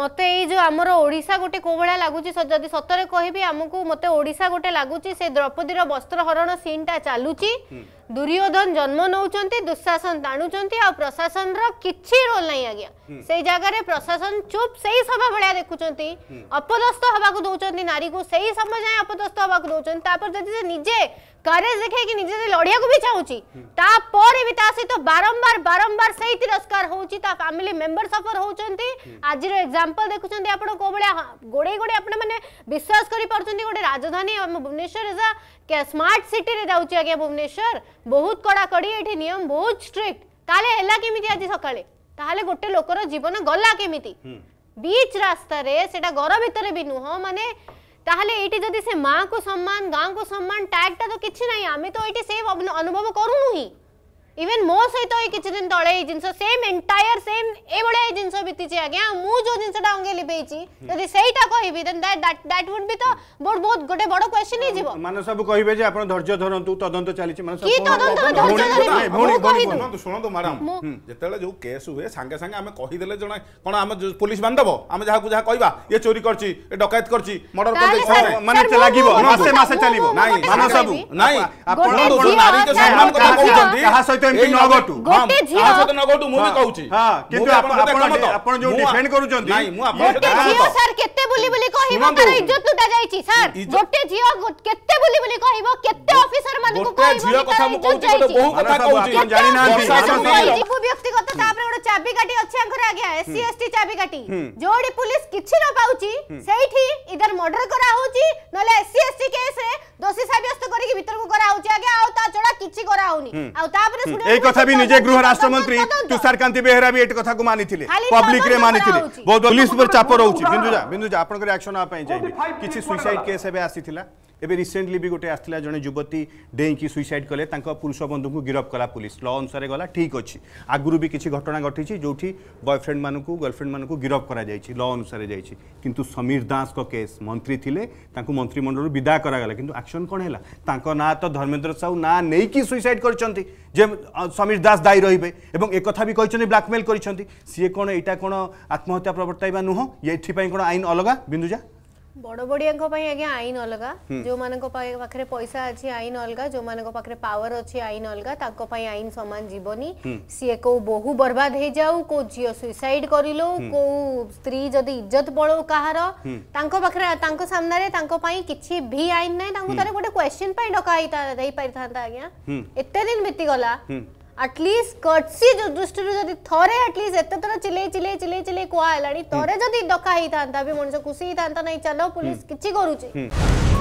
মতো এই যে আমার ওড়শা গোটে কোভাবে লাগুচি যদি সতরে কহবি আমি মতো ওড়শা গোটে লাগুচি সে দ্রৌপদীর বস্ত্রহরণ সিনটা চালুচি দুর্যোধন জন্ম নৌকর দুঃশাসন টাণুচার আর প্রশাসনর কিছু রোল নাই আজ্ঞা সেই জায়গায় প্রশাসন চুপ সেই সময় ভাড়া দেখুম অপদস্থ হওয়া দৌঁতে নারী কু সেই সময় যায় অপদস্থ হওয়া দৌঁতে তাপরে যদি সে নিজে কারেজ দেখে নিজে লড়িয়া বি চাহুছি তা ମୋରି ବି ତା ସହିତ ବାରମ୍ବାର ବାରମ୍ବାର ସେଇ ତିରସ୍କାର ହେଉଛି ତା ଫ୍ୟାମିଲି ମେମ୍ବର ସଫର ହେଉଛନ୍ତି ଆଜିର ଏକ୍ଜାମ୍ପଲ୍ ଦେଖୁଛନ୍ତି ଆପଣ କୋଉ ଭଳିଆ ଗୋଡ଼େଇ ଗୋଡ଼େଇ ଆପଣମାନେ ବିଶ୍ୱାସ କରିପାରୁଛନ୍ତି ଗୋଟେ ରାଜଧାନୀ ଆମ ଭୁବନେଶ୍ୱର ଇଜ୍ ଆ ସ୍ମାର୍ଟ ସିଟିରେ ଯାଉଛି ଆଜ୍ଞା ଭୁବନେଶ୍ୱର ବହୁତ କଡ଼ାକଡ଼ି ଏଠି ନିୟମ ବହୁତ ଷ୍ଟ୍ରିକ୍ଟ ତାହେଲେ ହେଲା କେମିତି ଆଜି ସକାଳେ ତାହେଲେ ଗୋଟେ ଲୋକର ଜୀବନ ଗଲା କେମିତି ବିଚ୍ ରାସ୍ତାରେ ସେଟା ଘର ଭିତରେ ବି ନୁହଁ ମାନେ তাহলে এইটি যদি সে মাকে সম্মান গাঁকে সম্মান ট্যাগটা তো কিছু নাই আমি তো এইটি সে অনুভব করুনুই ইভেন মো সহিত এই কিছুদিন তলে এই জিনিস সেম এন্টায়ার সেম এইভাবে এই জিনিস বিতিছি আজ্ঞা মু যে জিনিসটা অঙ্গে লিভেইছি যদি সেইটা কহিবি then that that that would be তো বহুত বহুত গোটে বড় কোশ্চেন হই যিবো মানে সব কহিবে যে আপন ধৈর্য ধরন্তু তদন্ত চালিছি মানে সব কি তদন্ত ধৈর্য ধরন্তু শুনন্তু ম্যাডাম যেতলে যে কেস হুয়ে সাঙ্গে সাঙ্গে আমি কহি দেলে জনা কোন আমি পুলিশ বান্ধব আমি যাহাকু যাহা কইবা ইয়ে চোরি করছি এ ডকায়ত করছি মর্ডার করছি মানে লাগিব মাসে মাসে চালিব নাই মানে সব নাই আপন নারী তো সম্মান কথা কইছন্তি কাহা সহিত এমপি ন গটু গোটে ঝিও তা সহ ন গটু মু বি কউছি হ্যাঁ কিন্তু আপন আপন যে ডিফেন্ড করুচন্তি নাই মু আপন সহ ঝিও স্যার কেতে বুলি বুলি কহিব তার ইজ্জত লুটা যাইছি স্যার গোটে ঝিও কেতে বুলি বুলি কহিব কেতে অফিসার মানকু কহিব গোটে ঝিও কথা মু কউছি গোটে বহু কথা কউছি জানি না নিজকু ব্যক্তিগত তাপরে গোটে চাবি কাটি আছে আঙ্গরে আগে এসসি এসটি চাবি কাটি যোড়ি পুলিশ কিছু ন পাউছি সেইঠি ইদার মর্ডর করা হউছি নলে এসসি এই কথা বি নিজে গৃহ রাষ্ট্রমন্ত্রী তুষারকান্তি বেহেরা বি এই কথাকে মানিলে পব্লিক রে মানিলে বহুত পুলিশ উপর চাপ রহুছি হ্যাঁ। বিন্দুজা বিন্দুজা আপনার রিয়াকশন আপনি চাইবি কিছু সুইসাইড কেস এবে আসিলা ଏବେ ରିସେଣ୍ଟଲି ବି ଗୋଟେ ଆସିଥିଲା ଜଣେ ଯୁବତୀ ଡେଇଁକି ସୁଇସାଇଡ୍ କଲେ ତାଙ୍କ ପୁରୁଷ ବନ୍ଧୁଙ୍କୁ ଗିରଫ କଲା ପୁଲିସ୍ ଲ ଅନୁସାରେ ଗଲା ଠିକ୍ ଅଛି ଆଗରୁ ବି କିଛି ଘଟଣା ଘଟିଛି ଯେଉଁଠି ବୟଫ୍ରେଣ୍ଡମାନଙ୍କୁ ଗର୍ଲଫ୍ରେଣ୍ଡମାନଙ୍କୁ ଗିରଫ କରାଯାଇଛି ଲ ଅନୁସାରେ ଯାଇଛି କିନ୍ତୁ ସମୀର ଦାସଙ୍କ କେସ୍ ମନ୍ତ୍ରୀ ଥିଲେ ତାଙ୍କୁ ମନ୍ତ୍ରିମଣ୍ଡଳରୁ ବିଦା କରାଗଲା କିନ୍ତୁ ଆକ୍ସନ୍ କ'ଣ ହେଲା ତାଙ୍କ ନାଁ ତ ଧର୍ମେନ୍ଦ୍ର ସାହୁ ନାଁ ନେଇକି ସୁଇସାଇଡ୍ କରିଛନ୍ତି ଯେ ସମୀର ଦାସ ଦାୟୀ ରହିବେ ଏବଂ ଏକଥା ବି କହିଛନ୍ତି ବ୍ଲାକମେଲ୍ କରିଛନ୍ତି ସିଏ କ'ଣ ଏଇଟା କ'ଣ ଆତ୍ମହତ୍ୟା ପ୍ରବର୍ତ୍ତାଇବା ନୁହଁ ଏଥିପାଇଁ କ'ଣ ଆଇନ ଅଲଗା ବିନ୍ଦୁଜା बड़ बड़िया आईन अलग हम्म। जो मानते पैसा अच्छी आईन अलग जो मानते पावर अच्छी आईन अलग आईन सामान जीवन हम्म। सी कौ बहु बर्बाद हो जाऊ कौ झील सुइसाइड कर स्त्री जदि इज्जत पड़ो कहार किसी भी आईन ना हम्म। गोटे क्वेश्चन डकई पार्ता एत दिन बीती गला अटलीस कट्सी जो दृष्टीरू जदी थारे अटलीस एत्तर चिले-चिले-चिले-चिले-चिले को आयलाणी तोरे जदी डखा ही थांता अभी मोणचा कुसी ही थांता नहीं चलो पुलीस किछी गोरूची